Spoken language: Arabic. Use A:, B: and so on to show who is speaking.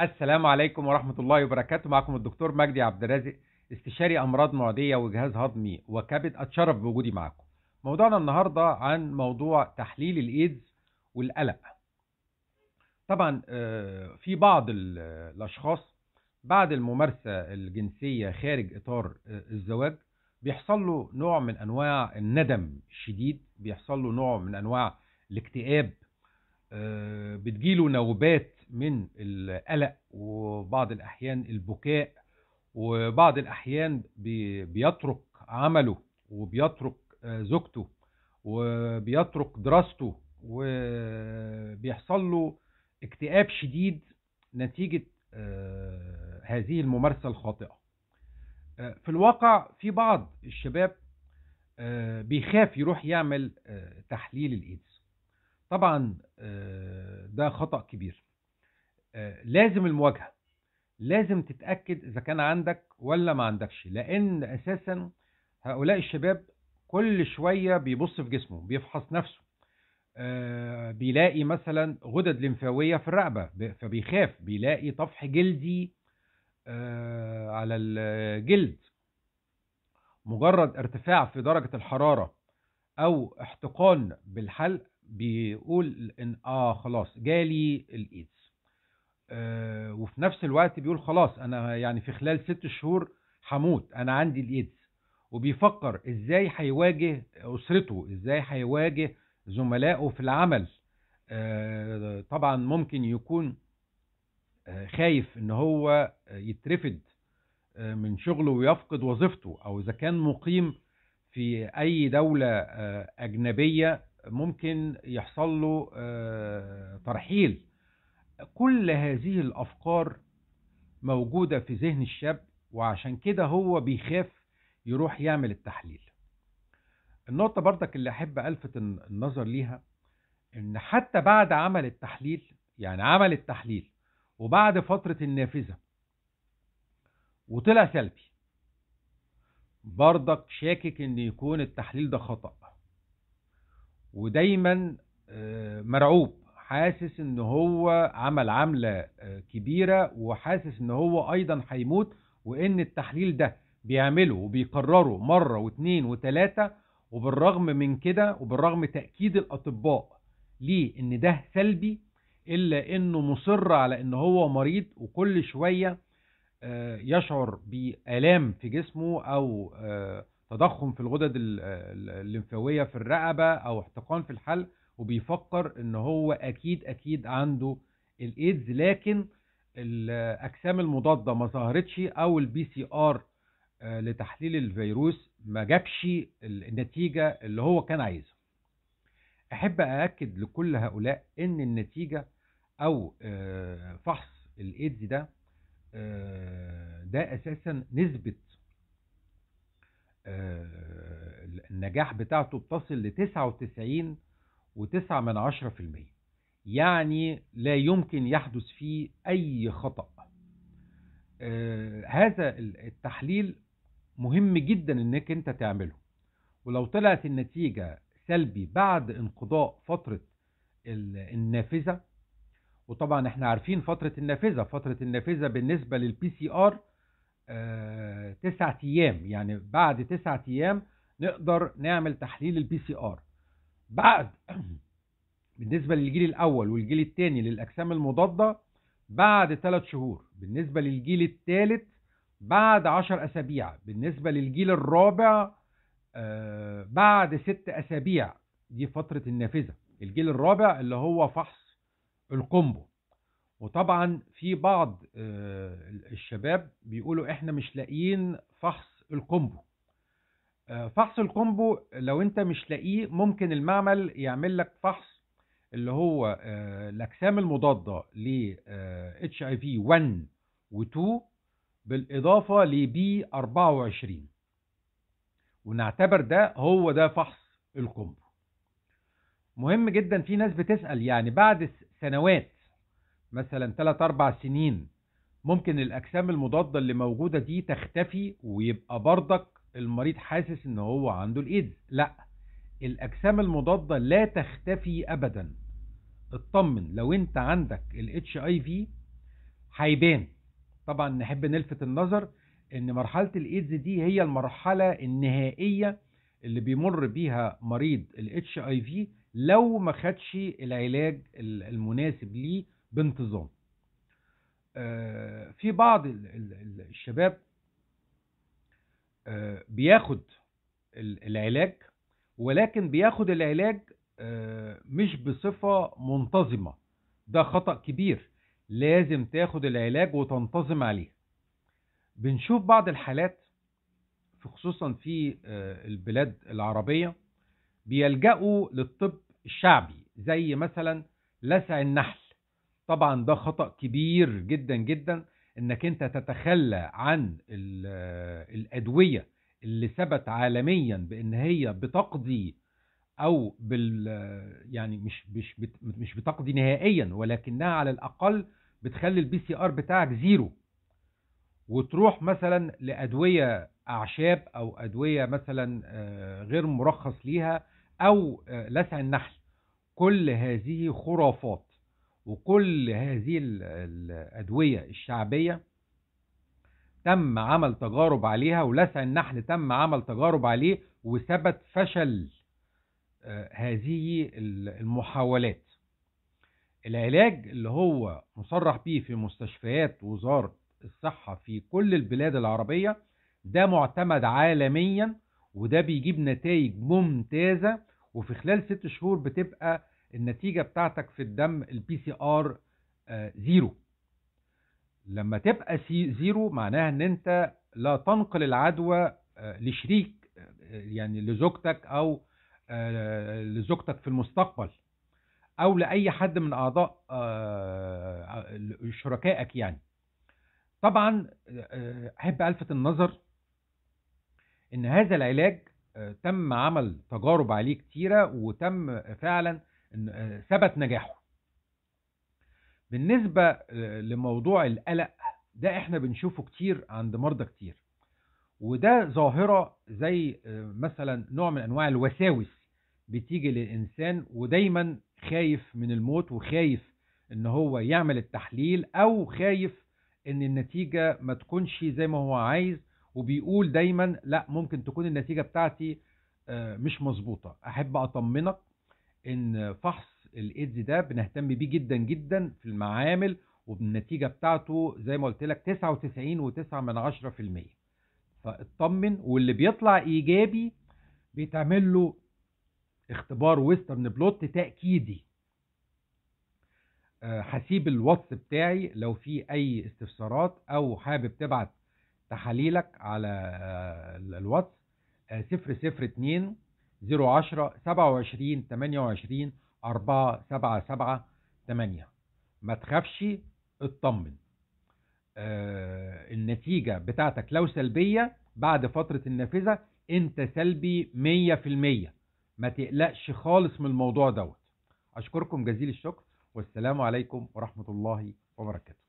A: السلام عليكم ورحمة الله وبركاته معكم الدكتور مجدي عبد الرازق استشاري أمراض معدية وجهاز هضمي وكبد أتشرف بوجودي معكم موضوعنا النهاردة عن موضوع تحليل الإيدز والقلق طبعا آه، في بعض الأشخاص بعد الممارسة الجنسية خارج إطار آه، الزواج بيحصل له نوع من أنواع الندم الشديد بيحصل له نوع من أنواع الاكتئاب آه، بتجيله نوبات من القلق وبعض الأحيان البكاء وبعض الأحيان بيترك عمله وبيترك آه، زوجته وبيترك دراسته وبيحصل له اكتئاب شديد نتيجة آه، هذه الممارسة الخاطئة آه، في الواقع في بعض الشباب بيخاف يروح يعمل تحليل الإيدز طبعا ده خطأ كبير لازم المواجهه لازم تتاكد اذا كان عندك ولا ما عندكش لان اساسا هؤلاء الشباب كل شويه بيبص في جسمه بيفحص نفسه آه، بيلاقي مثلا غدد لمفاويه في الرقبه فبيخاف بيلاقي طفح جلدي آه، على الجلد مجرد ارتفاع في درجه الحراره او احتقان بالحلق بيقول ان اه خلاص جالي الايدز آه، وفي نفس الوقت بيقول خلاص انا يعني في خلال ست شهور هموت انا عندي الايدز وبيفكر ازاي هيواجه اسرته ازاي هيواجه زملائه في العمل آه، طبعا ممكن يكون آه، خايف ان هو يترفد من شغله ويفقد وظيفته او اذا كان مقيم في اي دولة اجنبية ممكن يحصل له ترحيل كل هذه الأفكار موجودة في ذهن الشاب وعشان كده هو بيخاف يروح يعمل التحليل النقطة برضك اللي أحب ألفت النظر ليها إن حتى بعد عمل التحليل يعني عمل التحليل وبعد فترة النافذة وطلع سلبي برضك شاكك إن يكون التحليل ده خطأ ودايما آه، مرعوب حاسس ان هو عمل عملة آه، كبيرة وحاسس ان هو ايضا هيموت وان التحليل ده بيعمله وبيكرره مرة واثنين وثلاثة وبالرغم من كده وبالرغم تأكيد الاطباء ليه ان ده سلبي الا انه مصر على ان هو مريض وكل شوية آه، يشعر بآلام في جسمه او آه، تضخم في الغدد الليمفاوية في الرقبة او احتقان في الحلق وبيفكر ان هو اكيد اكيد عنده الايدز لكن الاجسام المضاده ما ظهرتش او البي سي ار آه، لتحليل الفيروس ما جابش النتيجه اللي هو كان عايزها احب ااكد لكل هؤلاء ان النتيجه او آه، فحص الايدز ده آه، ده اساسا نسبه النجاح بتاعته بتصل ل 99 من المية يعني لا يمكن يحدث فيه أي خطأ آه، هذا التحليل مهم جدا انك انت تعمله ولو طلعت النتيجة سلبي بعد انقضاء فترة النافذة وطبعا احنا عارفين فترة النافذة فترة النافذة بالنسبة للبي سي ار آه، تسعة ايام يعني بعد تسعة ايام نقدر نعمل تحليل البي سي ار بعد بالنسبة للجيل الأول والجيل الثاني للأجسام المضادة بعد ثلاث شهور بالنسبة للجيل الثالث بعد عشر أسابيع بالنسبة للجيل الرابع آه بعد ست أسابيع دي فترة النافذة الجيل الرابع اللي هو فحص القنبو وطبعا في بعض آه الشباب بيقولوا احنا مش لاقيين فحص القنبو آه، فحص الكومبو لو انت مش لاقيه ممكن المعمل يعمل لك فحص اللي هو آه، الاجسام المضاده ل اتش اي في 1 و2 بالاضافه لبي 24 ونعتبر ده هو ده فحص الكومبو مهم جدا في ناس بتسال يعني بعد سنوات مثلا 3 4 سنين ممكن الاجسام المضاده اللي موجوده دي تختفي ويبقى برضك المريض حاسس ان هو عنده الايدز لا الاجسام المضادة لا تختفي ابدا اطمن لو انت عندك الاتش اي في هيبان طبعا نحب نلفت النظر ان مرحلة الايدز دي هي المرحلة النهائية اللي بيمر بيها مريض الاتش اي في لو ما خدش العلاج المناسب ليه بانتظام آه، في بعض الشباب آه، بياخد العلاج ولكن بياخد العلاج آه، مش بصفة منتظمة ده خطأ كبير لازم تاخد العلاج وتنتظم عليه بنشوف بعض الحالات في خصوصا في آه، البلاد العربية بيلجأوا للطب الشعبي زي مثلا لسع النحل طبعا ده خطأ كبير جدا جدا انك انت تتخلى عن الادويه اللي ثبت عالميا بان هي بتقضي او بال يعني مش مش مش بتقضي نهائيا ولكنها على الاقل بتخلي البي سي ار بتاعك زيرو وتروح مثلا لادويه اعشاب او ادويه مثلا آه، غير مرخص ليها او آه، لسع النحل كل هذه خرافات وكل هذه الأدوية الشعبية تم عمل تجارب عليها ولسع النحل تم عمل تجارب عليه وثبت فشل آه، هذه المحاولات العلاج اللي هو مصرح بيه في مستشفيات وزارة الصحة في كل البلاد العربية ده معتمد عالميا وده بيجيب نتائج ممتازة وفي خلال ست شهور بتبقى النتيجة بتاعتك في الدم البي سي ار آه، زيرو لما تبقى سي زيرو معناها ان انت لا تنقل العدوى آه، لشريك آه، يعني لزوجتك او لزوجتك في المستقبل او لاي حد من اعضاء شركائك يعني طبعا احب الفت النظر ان هذا العلاج تم عمل تجارب عليه كتيره وتم فعلا آه، ثبت نجاحه بالنسبة آه، لموضوع القلق ده احنا بنشوفه كتير عند مرضى كتير وده ظاهرة زي آه، مثلا نوع من انواع الوساوس بتيجي للانسان ودايما خايف من الموت وخايف ان هو يعمل التحليل او خايف ان النتيجة ما تكونش زي ما هو عايز وبيقول دايما لا ممكن تكون النتيجة بتاعتي مش مظبوطة احب اطمنك ان فحص الايدز ده بنهتم بيه جدا جدا في المعامل وبالنتيجه بتاعته زي ما قلت لك 99.9 فاطمن واللي بيطلع ايجابي بيتعمل له اختبار ويسترن بلوت تاكيدي حسيب آه، الواتس بتاعي لو في اي استفسارات او حابب تبعت تحاليلك على آه، الواتس 002 آه، 010 27 28 477 8 ما تخافش اطمن آه، النتيجة بتاعتك لو سلبية بعد فترة النافذة انت سلبي 100% ما تقلقش خالص من الموضوع دوت أشكركم جزيل الشكر والسلام عليكم ورحمة الله وبركاته